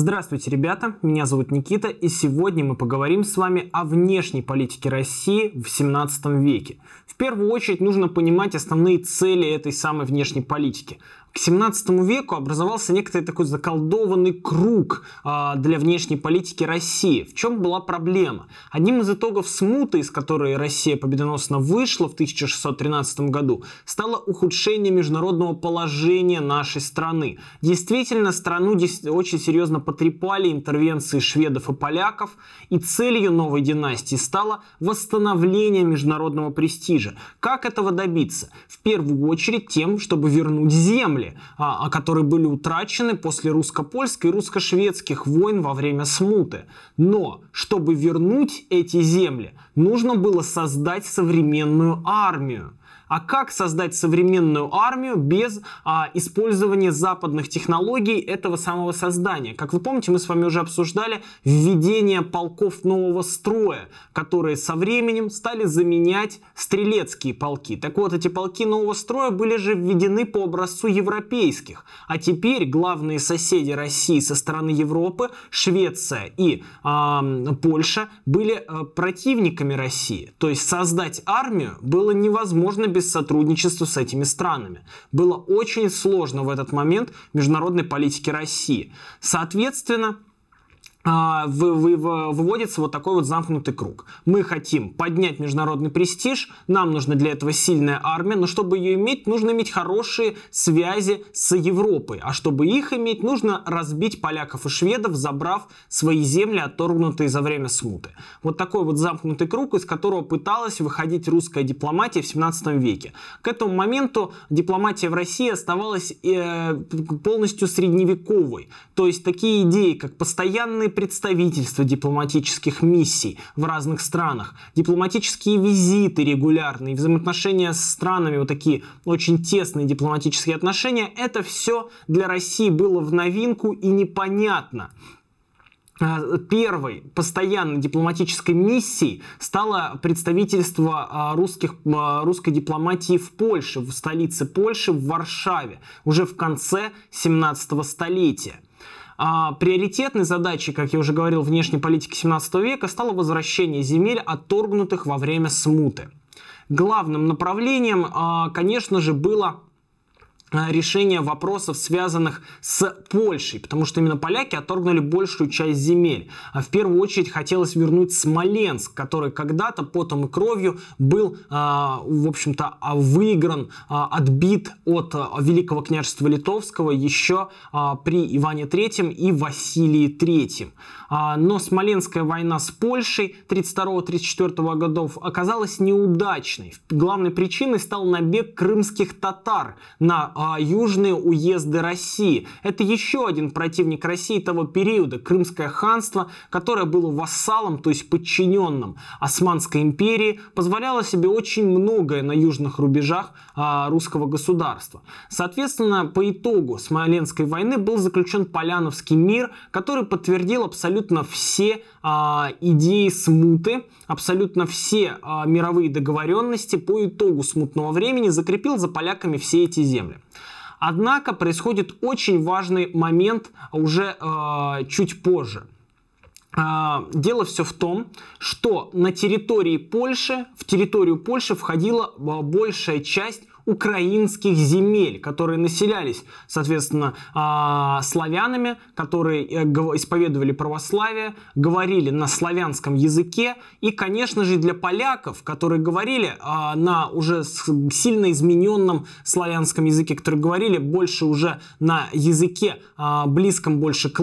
Здравствуйте, ребята, меня зовут Никита, и сегодня мы поговорим с вами о внешней политике России в 17 веке. В первую очередь нужно понимать основные цели этой самой внешней политики к 17 веку образовался некоторый такой заколдованный круг а, для внешней политики России. В чем была проблема? Одним из итогов смуты, из которой Россия победоносно вышла в 1613 году, стало ухудшение международного положения нашей страны. Действительно, страну очень серьезно потрепали интервенции шведов и поляков, и целью новой династии стало восстановление международного престижа. Как этого добиться? В первую очередь тем, чтобы вернуть землю земли, а, а, которые были утрачены после русско-польской и русско-шведских войн во время смуты. Но, чтобы вернуть эти земли, нужно было создать современную армию. А как создать современную армию без а, использования западных технологий этого самого создания? Как вы помните, мы с вами уже обсуждали введение полков нового строя, которые со временем стали заменять стрелецкие полки. Так вот, эти полки нового строя были же введены по образцу европейских. А теперь главные соседи России со стороны Европы, Швеция и э, Польша, были э, противниками России. То есть создать армию было невозможно без без сотрудничества с этими странами. Было очень сложно в этот момент международной политике России. Соответственно, а, выводится вот такой вот замкнутый круг. Мы хотим поднять международный престиж, нам нужна для этого сильная армия, но чтобы ее иметь, нужно иметь хорошие связи с Европой. А чтобы их иметь, нужно разбить поляков и шведов, забрав свои земли, оторгнутые за время смуты. Вот такой вот замкнутый круг, из которого пыталась выходить русская дипломатия в 17 веке. К этому моменту дипломатия в России оставалась э, полностью средневековой. То есть такие идеи, как постоянные представительства дипломатических миссий в разных странах, дипломатические визиты регулярные, взаимоотношения с странами, вот такие очень тесные дипломатические отношения, это все для России было в новинку и непонятно а, первой постоянной дипломатической миссией стало представительство а, русских, а, русской дипломатии в Польше, в столице Польши, в Варшаве, уже в конце 17 столетия. А, приоритетной задачей, как я уже говорил, внешней политики 17 века стало возвращение земель, отторгнутых во время смуты. Главным направлением, а, конечно же, было Э, решения вопросов, связанных с Польшей, потому что именно поляки отторгнули большую часть земель. А в первую очередь хотелось вернуть Смоленск, который когда-то потом и кровью был, э, в общем-то, а, выигран, э, отбит от Великого княжества Литовского еще при Иване III и Василии III. А, но Смоленская война с Польшей 32-34 годов оказалась неудачной. Главной причиной стал набег крымских татар на а южные уезды России. Это еще один противник России того периода, Крымское ханство, которое было вассалом, то есть подчиненным Османской империи, позволяло себе очень многое на южных рубежах а, русского государства. Соответственно, по итогу Смоленской войны был заключен Поляновский мир, который подтвердил абсолютно все а, идеи смуты, абсолютно все мировые договоренности по итогу смутного времени закрепил за поляками все эти земли. Однако происходит очень важный момент уже э, чуть позже. Э, дело все в том, что на территории Польши, в территорию Польши входила э, большая часть украинских земель, которые населялись, соответственно, а, славянами, которые э, исповедовали православие, говорили на славянском языке, и, конечно же, для поляков, которые говорили а, на уже сильно измененном славянском языке, которые говорили больше уже на языке а, близком больше к,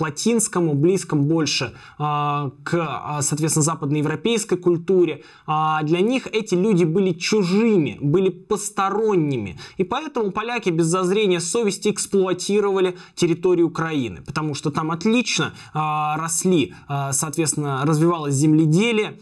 латинскому, близком больше к, соответственно, западноевропейской культуре, для них эти люди были чужими, были постоянно односторонними. И поэтому поляки без зазрения совести эксплуатировали территорию Украины, потому что там отлично э, росли, э, соответственно, развивалось земледелие,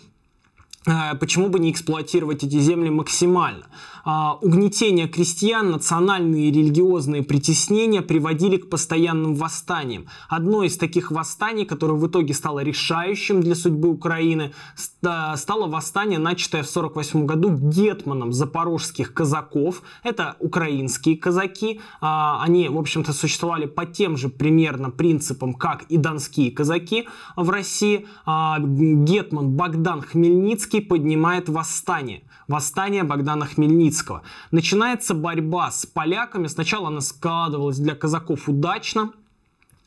Э, почему бы не эксплуатировать эти земли максимально. А, угнетение крестьян, национальные и религиозные притеснения приводили к постоянным восстаниям. Одно из таких восстаний, которое в итоге стало решающим для судьбы Украины, стало восстание, начатое в 1948 году гетманом запорожских казаков. Это украинские казаки. А, они, в общем-то, существовали по тем же примерно принципам, как и донские казаки в России. А, гетман Богдан Хмельницкий Хмельницкий поднимает восстание. Восстание Богдана Хмельницкого. Начинается борьба с поляками. Сначала она складывалась для казаков удачно,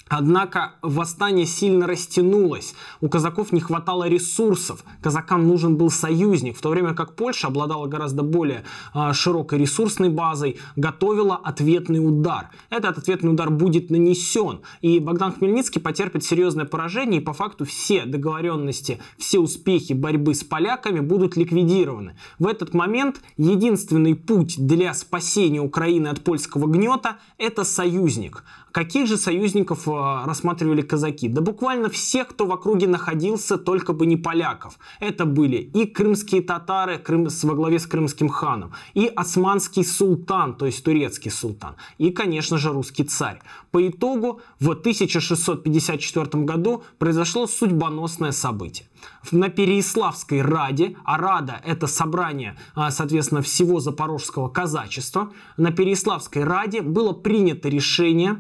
Однако восстание сильно растянулось, у казаков не хватало ресурсов, казакам нужен был союзник, в то время как Польша обладала гораздо более а, широкой ресурсной базой, готовила ответный удар. Этот ответный удар будет нанесен, и Богдан Хмельницкий потерпит серьезное поражение, и по факту все договоренности, все успехи борьбы с поляками будут ликвидированы. В этот момент единственный путь для спасения Украины от польского гнета – это союзник. Каких же союзников а, а, рассматривали казаки? Да буквально все, кто в округе находился, только бы не поляков. Это были и крымские татары крым, во главе с крымским ханом, и османский султан, то есть турецкий султан, и, конечно же, русский царь. По итогу в 1654 году произошло судьбоносное событие. На Переиславской Раде, а Рада это собрание, а, соответственно, всего запорожского казачества, на Переиславской Раде было принято решение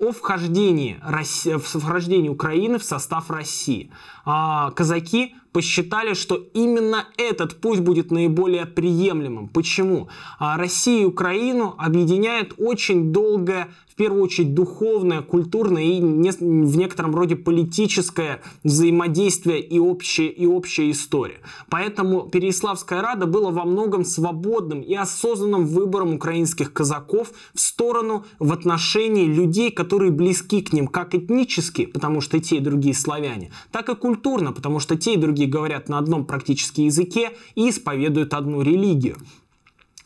о вхождении, России, вхождении Украины в состав России. А, казаки посчитали, что именно этот путь будет наиболее приемлемым. Почему? А Россию и Украину объединяет очень долгое, в первую очередь, духовное, культурное и не, в некотором роде политическое взаимодействие и, общее, и общая история. Поэтому Переяславская Рада была во многом свободным и осознанным выбором украинских казаков в сторону в отношении людей, которые близки к ним как этнически, потому что те и другие славяне, так и культурно, потому что те и другие многие говорят на одном практически языке и исповедуют одну религию.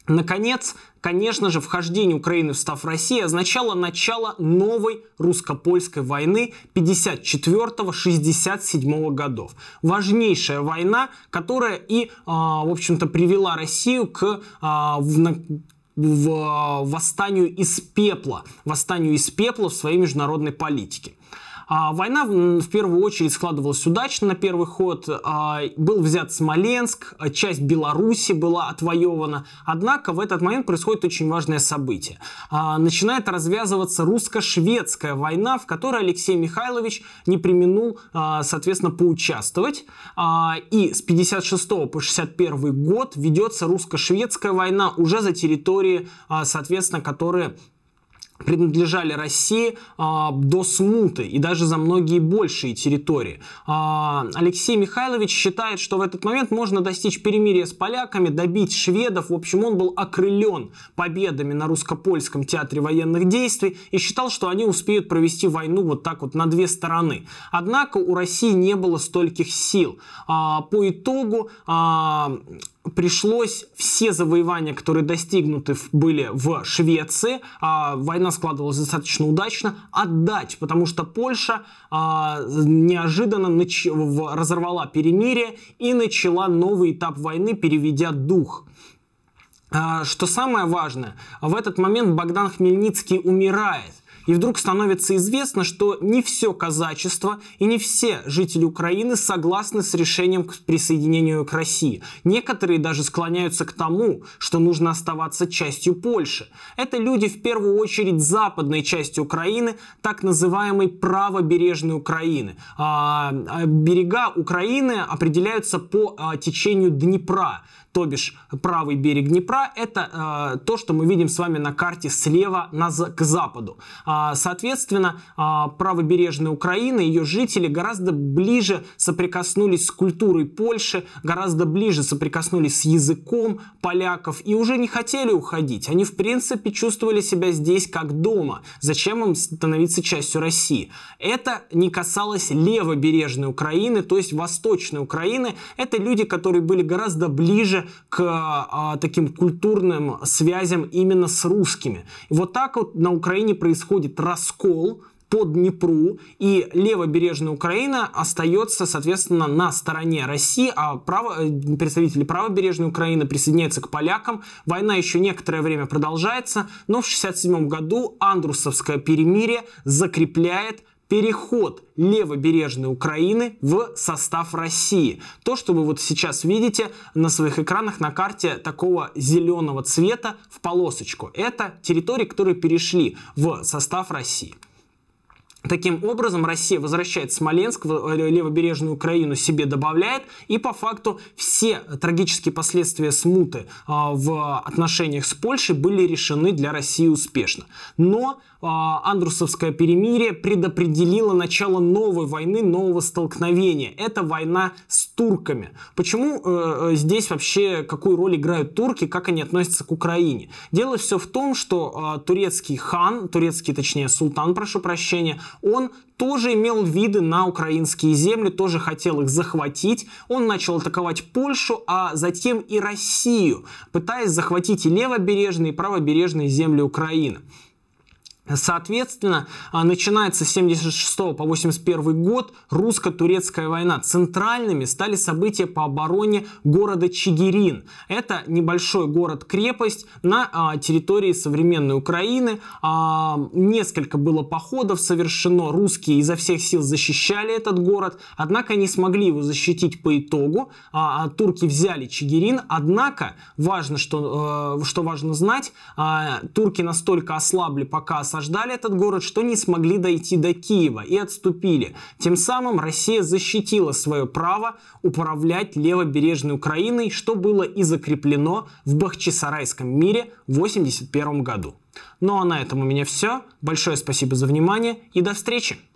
Наконец, конечно же, вхождение Украины в став России означало начало новой русско-польской войны 54-67 годов. Важнейшая война, которая и, а, в общем-то, привела Россию к а, в восстанию из пепла, восстанию из пепла в своей международной политике. А, война в, первую очередь складывалась удачно на первый ход. А, был взят Смоленск, а, часть Беларуси была отвоевана. Однако в этот момент происходит очень важное событие. начинает развязываться русско-шведская война, в которой Алексей Михайлович не применул, соответственно, поучаствовать. и с 56 по 61 год ведется русско-шведская война уже за территории, соответственно, которые принадлежали России а, до смуты и даже за многие большие территории. А, Алексей Михайлович считает, что в этот момент можно достичь перемирия с поляками, добить шведов. В общем, он был окрылен победами на русско-польском театре военных действий и считал, что они успеют провести войну вот так вот на две стороны. Однако у России не было стольких сил. А, по итогу а, пришлось все завоевания, которые достигнуты были в Швеции, а война складывалась достаточно удачно, отдать, потому что Польша а, неожиданно нач... разорвала перемирие и начала новый этап войны, переведя дух. А, что самое важное, в этот момент Богдан Хмельницкий умирает. И вдруг становится известно, что не все казачество и не все жители Украины согласны с решением к присоединению к России. Некоторые даже склоняются к тому, что нужно оставаться частью Польши. Это люди в первую очередь западной части Украины, так называемой правобережной Украины. А, а, берега Украины определяются по а, течению Днепра то бишь правый берег Днепра, это э, то, что мы видим с вами на карте слева на, к западу. А, соответственно, а, правобережная Украина, ее жители гораздо ближе соприкоснулись с культурой Польши, гораздо ближе соприкоснулись с языком поляков и уже не хотели уходить. Они, в принципе, чувствовали себя здесь как дома. Зачем им становиться частью России? Это не касалось левобережной Украины, то есть восточной Украины. Это люди, которые были гораздо ближе к а, таким культурным связям именно с русскими. И вот так вот на Украине происходит раскол под Днепру, и левобережная Украина остается, соответственно, на стороне России, а право, э, представители правобережной Украины присоединяются к полякам. Война еще некоторое время продолжается, но в 1967 году Андрусовское перемирие закрепляет переход левобережной Украины в состав России. То, что вы вот сейчас видите на своих экранах на карте такого зеленого цвета в полосочку. Это территории, которые перешли в состав России. Таким образом, Россия возвращает Смоленск, э, левобережную Украину себе добавляет, и по факту все трагические последствия смуты а, в отношениях с Польшей были решены для России успешно. Но а, Андрусовское перемирие предопределило начало новой войны, нового столкновения. Это война с турками. Почему э, э здесь вообще, какую роль играют турки, как они относятся к Украине? Дело все в том, что э, турецкий хан, турецкий, точнее, султан, прошу прощения, он тоже имел виды на украинские земли, тоже хотел их захватить. Он начал атаковать Польшу, а затем и Россию, пытаясь захватить и левобережные, и правобережные земли Украины. Соответственно, а, начинается с 76 по 81 год русско-турецкая война. Центральными стали события по обороне города Чигирин. Это небольшой город-крепость на а, территории современной Украины. А, несколько было походов совершено. Русские изо всех сил защищали этот город. Однако не смогли его защитить по итогу. Турки взяли Чигирин. Однако, важно, что, э, что важно знать, турки настолько ослабли показ осаждали этот город, что не смогли дойти до Киева и отступили. Тем самым Россия защитила свое право управлять левобережной Украиной, что было и закреплено в Бахчисарайском мире в 81 году. Ну а на этом у меня все. Большое спасибо за внимание и до встречи!